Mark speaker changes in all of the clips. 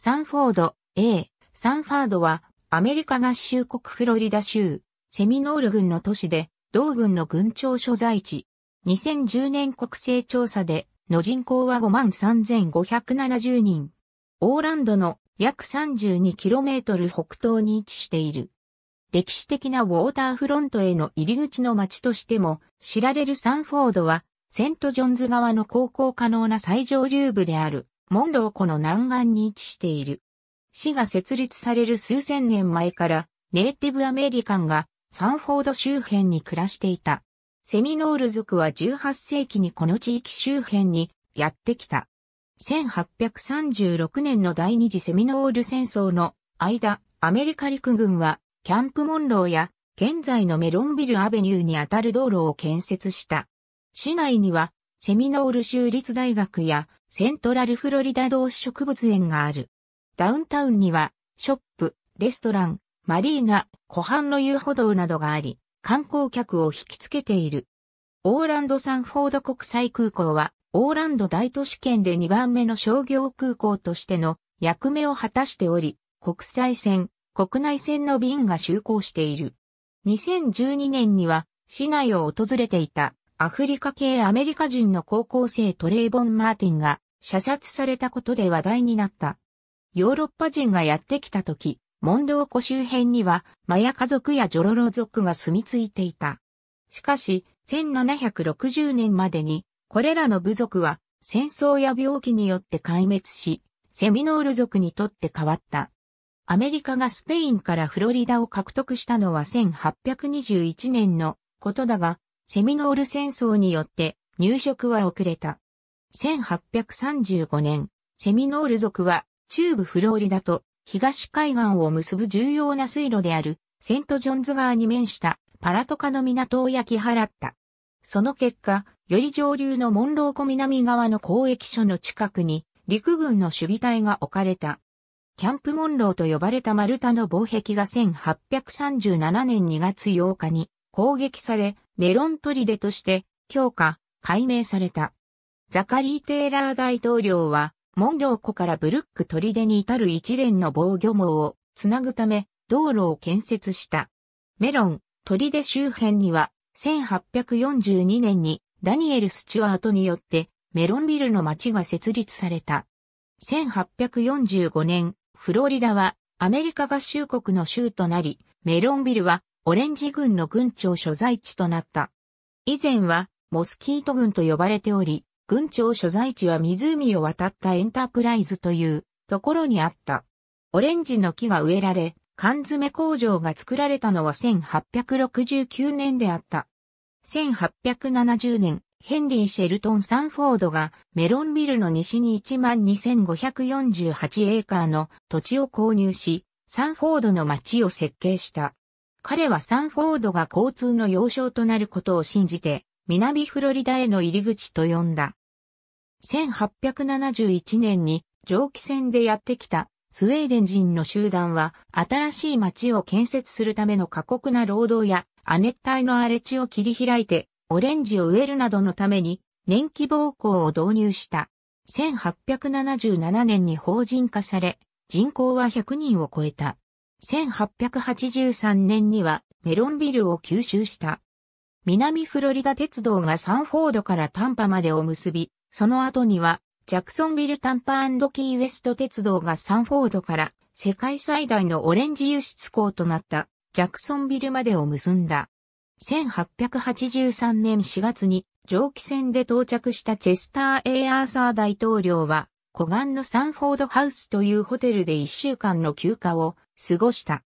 Speaker 1: サンフォード A、サンファードはアメリカ合衆国フロリダ州、セミノール軍の都市で、同軍の軍庁所在地。2010年国勢調査で、の人口は53,570人。オーランドの約 32km 北東に位置している。歴史的なウォーターフロントへの入り口の街としても知られるサンフォードはセントジョンズ側の航行可能な最上流部であるモ門ー湖の南岸に位置している。市が設立される数千年前からネイティブアメリカンがサンフォード周辺に暮らしていた。セミノール族は18世紀にこの地域周辺にやってきた。1836年の第二次セミノール戦争の間、アメリカ陸軍はキャンプモンローや現在のメロンビルアベニューにあたる道路を建設した。市内にはセミノール州立大学やセントラルフロリダ同士植物園がある。ダウンタウンには、ショップ、レストラン、マリーナ、湖畔の遊歩道などがあり、観光客を引きつけている。オーランド・サンフォード国際空港は、オーランド大都市圏で2番目の商業空港としての役目を果たしており、国際線、国内線の便が就航している。2012年には市内を訪れていたアフリカ系アメリカ人の高校生トレイボン・マーティンが射殺されたことで話題になった。ヨーロッパ人がやってきた時、モンドー湖周辺にはマヤ家族やジョロロ族が住み着いていた。しかし、1760年までに、これらの部族は戦争や病気によって壊滅し、セミノール族にとって変わった。アメリカがスペインからフロリダを獲得したのは1821年のことだが、セミノール戦争によって入植は遅れた。1835年、セミノール族は中部フローリダと東海岸を結ぶ重要な水路であるセントジョンズ川に面したパラトカの港を焼き払った。その結果、より上流のモンロー湖南側の交易所の近くに陸軍の守備隊が置かれた。キャンプモンローと呼ばれた丸太の防壁が1837年2月8日に攻撃され、メロンデとして強化、解明された。ザカリー・テイラー大統領は、モンロー湖からブルック砦に至る一連の防御網をつなぐため道路を建設した。メロン、砦周辺には、1842年にダニエル・スチュワートによってメロンビルの町が設立された。1845年、フロリダはアメリカ合衆国の州となり、メロンビルはオレンジ軍の軍庁所在地となった。以前は、モスキート軍と呼ばれており、軍庁所在地は湖を渡ったエンタープライズというところにあった。オレンジの木が植えられ、缶詰工場が作られたのは1869年であった。1870年、ヘンリー・シェルトン・サンフォードがメロンビルの西に12,548エーカーの土地を購入し、サンフォードの町を設計した。彼はサンフォードが交通の要衝となることを信じて、南フロリダへの入り口と呼んだ。1871年に蒸気船でやってきたスウェーデン人の集団は新しい町を建設するための過酷な労働や亜熱帯の荒れ地を切り開いてオレンジを植えるなどのために年季暴行を導入した。1877年に法人化され人口は100人を超えた。1883年にはメロンビルを吸収した。南フロリダ鉄道がサンフォードからタンパまでを結び、その後にはジャクソンビルタンパキーウェスト鉄道がサンフォードから世界最大のオレンジ輸出港となったジャクソンビルまでを結んだ。1883年4月に蒸気船で到着したチェスター・エアーサー大統領は、湖岸のサンフォードハウスというホテルで1週間の休暇を過ごした。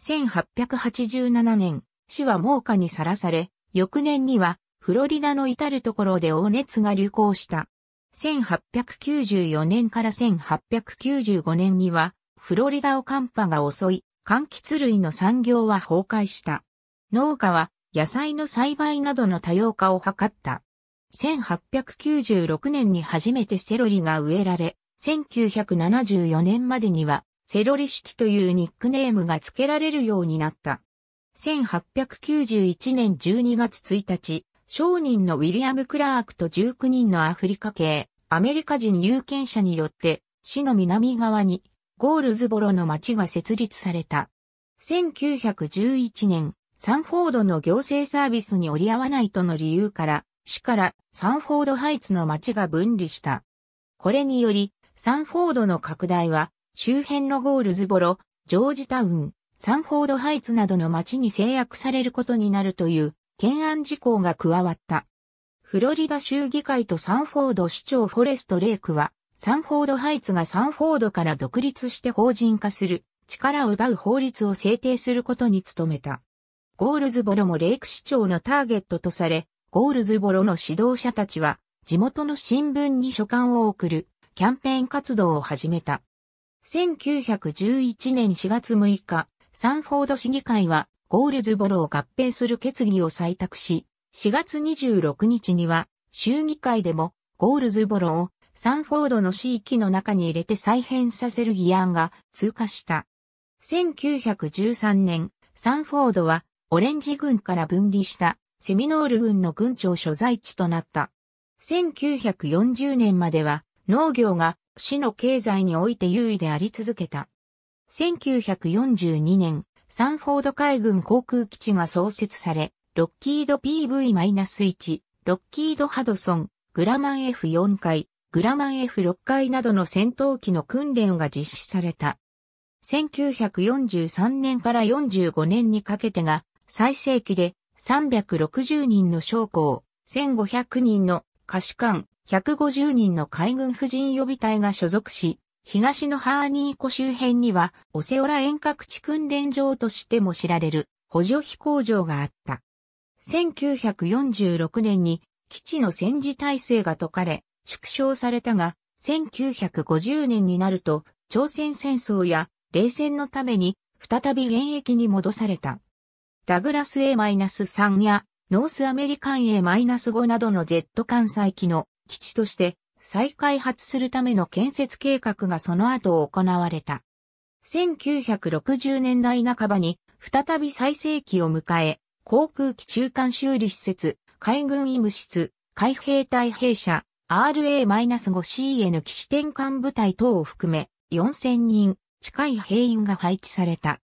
Speaker 1: 1887年、死は猛火にさらされ、翌年にはフロリダの至るところで黄熱が流行した。1894年から1895年には、フロリダを寒波が襲い、柑橘類の産業は崩壊した。農家は野菜の栽培などの多様化を図った。1896年に初めてセロリが植えられ、1974年までにはセロリ式というニックネームが付けられるようになった。1891年12月1日、商人のウィリアム・クラークと19人のアフリカ系、アメリカ人有権者によって、市の南側に、ゴールズボロの町が設立された。1911年、サンフォードの行政サービスに折り合わないとの理由から、市からサンフォードハイツの町が分離した。これにより、サンフォードの拡大は周辺のゴールズボロ、ジョージタウン、サンフォードハイツなどの町に制約されることになるという懸案事項が加わった。フロリダ州議会とサンフォード市長フォレスト・レイクは、サンフォードハイツがサンフォードから独立して法人化する、力を奪う法律を制定することに努めた。ゴールズボロもレイク市長のターゲットとされ、ゴールズボロの指導者たちは、地元の新聞に書簡を送る、キャンペーン活動を始めた。1911年4月6日、サンフォード市議会はゴールズボロを合併する決議を採択し、4月26日には衆議会でもゴールズボロをサンフォードの市域の中に入れて再編させる議案が通過した。1913年、サンフォードはオレンジ軍から分離したセミノール軍の軍庁所在地となった。1940年までは農業が市の経済において優位であり続けた。1942年、サンフォード海軍航空基地が創設され、ロッキード PV-1、ロッキードハドソン、グラマン F4 回、グラマン F6 回などの戦闘機の訓練が実施された。1943年から45年にかけてが最盛期で360人の将校、1500人の可視官、150人の海軍婦人予備隊が所属し、東のハーニー湖周辺には、オセオラ遠隔地訓練場としても知られる補助飛行場があった。1946年に基地の戦時体制が解かれ、縮小されたが、1950年になると、朝鮮戦争や冷戦のために再び現役に戻された。ダグラス A-3 やノースアメリカン A-5 などのジェット艦載機の基地として再開発するための建設計画がその後行われた。1960年代半ばに再び最盛期を迎え、航空機中間修理施設、海軍医務室、海兵隊兵舎、RA-5CN 基地転換部隊等を含め4000人近い兵員が配置された。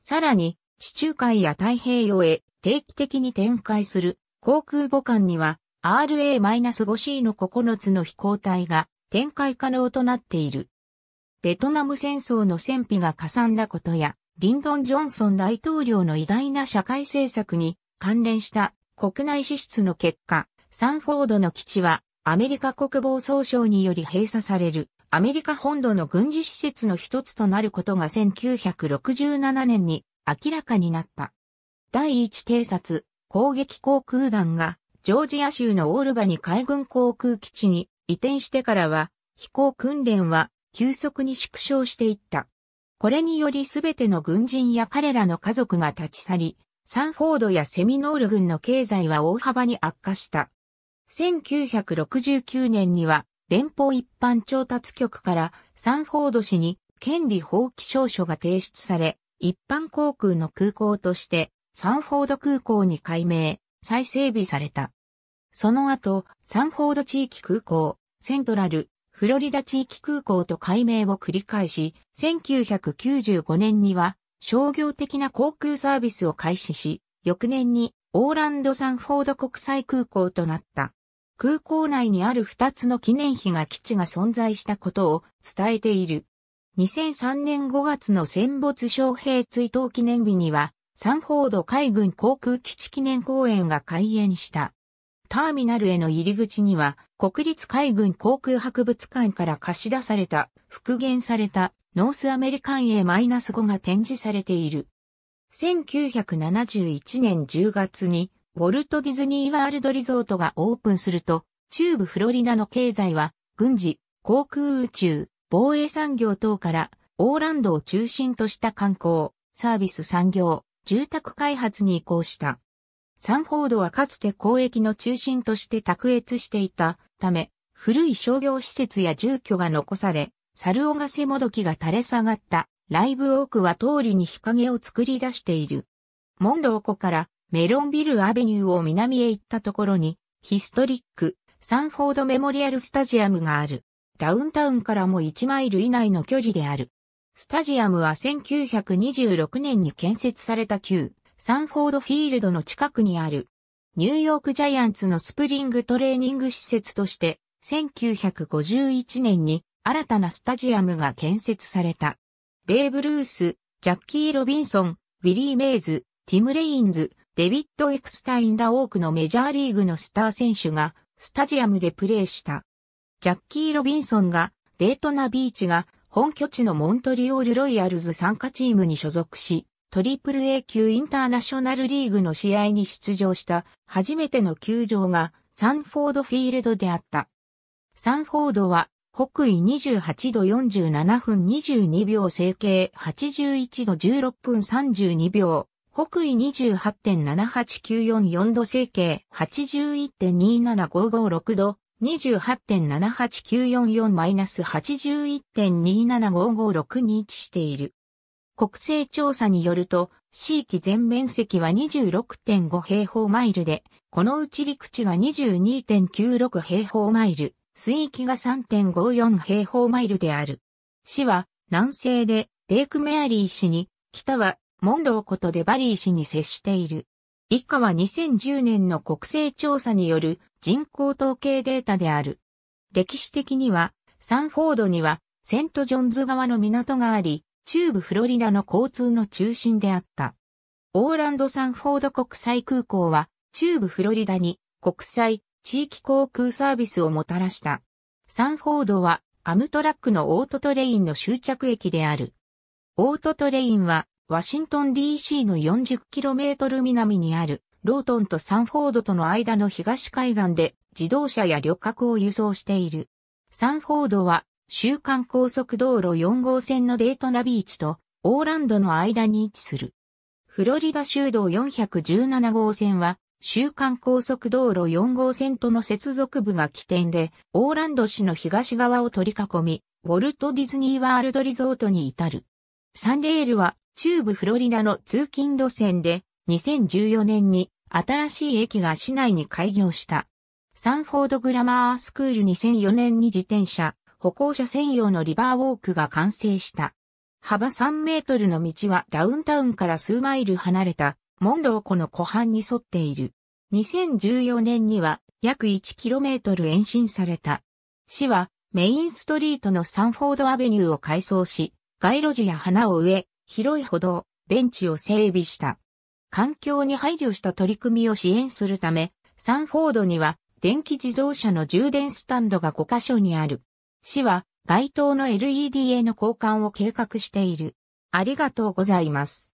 Speaker 1: さらに、地中海や太平洋へ定期的に展開する航空母艦には RA-5C の9つの飛行体が展開可能となっている。ベトナム戦争の戦費がかさんだことや、リンドン・ジョンソン大統領の偉大な社会政策に関連した国内支出の結果、サンフォードの基地はアメリカ国防総省により閉鎖されるアメリカ本土の軍事施設の一つとなることが1967年に明らかになった。第一偵察攻撃航空団がジョージア州のオールバニ海軍航空基地に移転してからは、飛行訓練は急速に縮小していった。これによりすべての軍人や彼らの家族が立ち去り、サンフォードやセミノール軍の経済は大幅に悪化した。1969年には連邦一般調達局からサンフォード氏に権利放棄証書が提出され、一般航空の空港としてサンフォード空港に改名、再整備された。その後、サンフォード地域空港、セントラル、フロリダ地域空港と改名を繰り返し、1995年には商業的な航空サービスを開始し、翌年にオーランド・サンフォード国際空港となった。空港内にある2つの記念碑が基地が存在したことを伝えている。2003年5月の戦没将兵追悼記念日には、サンフォード海軍航空基地記念公園が開園した。ターミナルへの入り口には、国立海軍航空博物館から貸し出された、復元された、ノースアメリカン A-5 が展示されている。1971年10月に、ウォルト・ディズニー・ワールド・リゾートがオープンすると、中部フロリダの経済は、軍事、航空宇宙、防衛産業等から、オーランドを中心とした観光、サービス産業、住宅開発に移行した。サンフォードはかつて交易の中心として卓越していたため、古い商業施設や住居が残され、猿オがセもどきが垂れ下がったライブオークは通りに日陰を作り出している。モンロー湖からメロンビルアベニューを南へ行ったところに、ヒストリック、サンフォードメモリアルスタジアムがある。ダウンタウンからも1マイル以内の距離である。スタジアムは1926年に建設された旧サンフォードフィールドの近くにある、ニューヨークジャイアンツのスプリングトレーニング施設として、1951年に新たなスタジアムが建設された。ベーブ・ルース、ジャッキー・ロビンソン、ウィリー・メイズ、ティム・レインズ、デビッド・エクスタインら多くのメジャーリーグのスター選手がスタジアムでプレーした。ジャッキー・ロビンソンがデートナビーチが本拠地のモントリオール・ロイヤルズ参加チームに所属し、トリプル A 級インターナショナルリーグの試合に出場した初めての球場がサンフォードフィールドであった。サンフォードは北緯28度47分22秒整形81度16分32秒、北緯28.78944度整形81.27556度、28.78944-81.27556に位置している。国勢調査によると、市域全面積は26.5平方マイルで、このうち陸地が22.96平方マイル、水域が3.54平方マイルである。市は南西でレイクメアリー市に、北はモンロー湖とデバリー市に接している。以下は2010年の国勢調査による人口統計データである。歴史的には、サンフォードにはセントジョンズ川の港があり、中部フロリダの交通の中心であった。オーランド・サンフォード国際空港は中部フロリダに国際地域航空サービスをもたらした。サンフォードはアムトラックのオートトレインの終着駅である。オートトレインはワシントン DC の 40km 南にあるロートンとサンフォードとの間の東海岸で自動車や旅客を輸送している。サンフォードは週間高速道路4号線のデートナビーチとオーランドの間に位置する。フロリダ州道417号線は、週間高速道路4号線との接続部が起点で、オーランド市の東側を取り囲み、ウォルト・ディズニー・ワールド・リゾートに至る。サンレールは、中部フロリダの通勤路線で、2014年に新しい駅が市内に開業した。サンフォード・グラマースクール2004年に自転車、歩行者専用のリバーウォークが完成した。幅3メートルの道はダウンタウンから数マイル離れたモンロー湖の湖畔に沿っている。2014年には約1トル延伸された。市はメインストリートのサンフォードアベニューを改装し、街路樹や花を植え、広い歩道、ベンチを整備した。環境に配慮した取り組みを支援するため、サンフォードには電気自動車の充電スタンドが5カ所にある。市は街灯の LED への交換を計画している。ありがとうございます。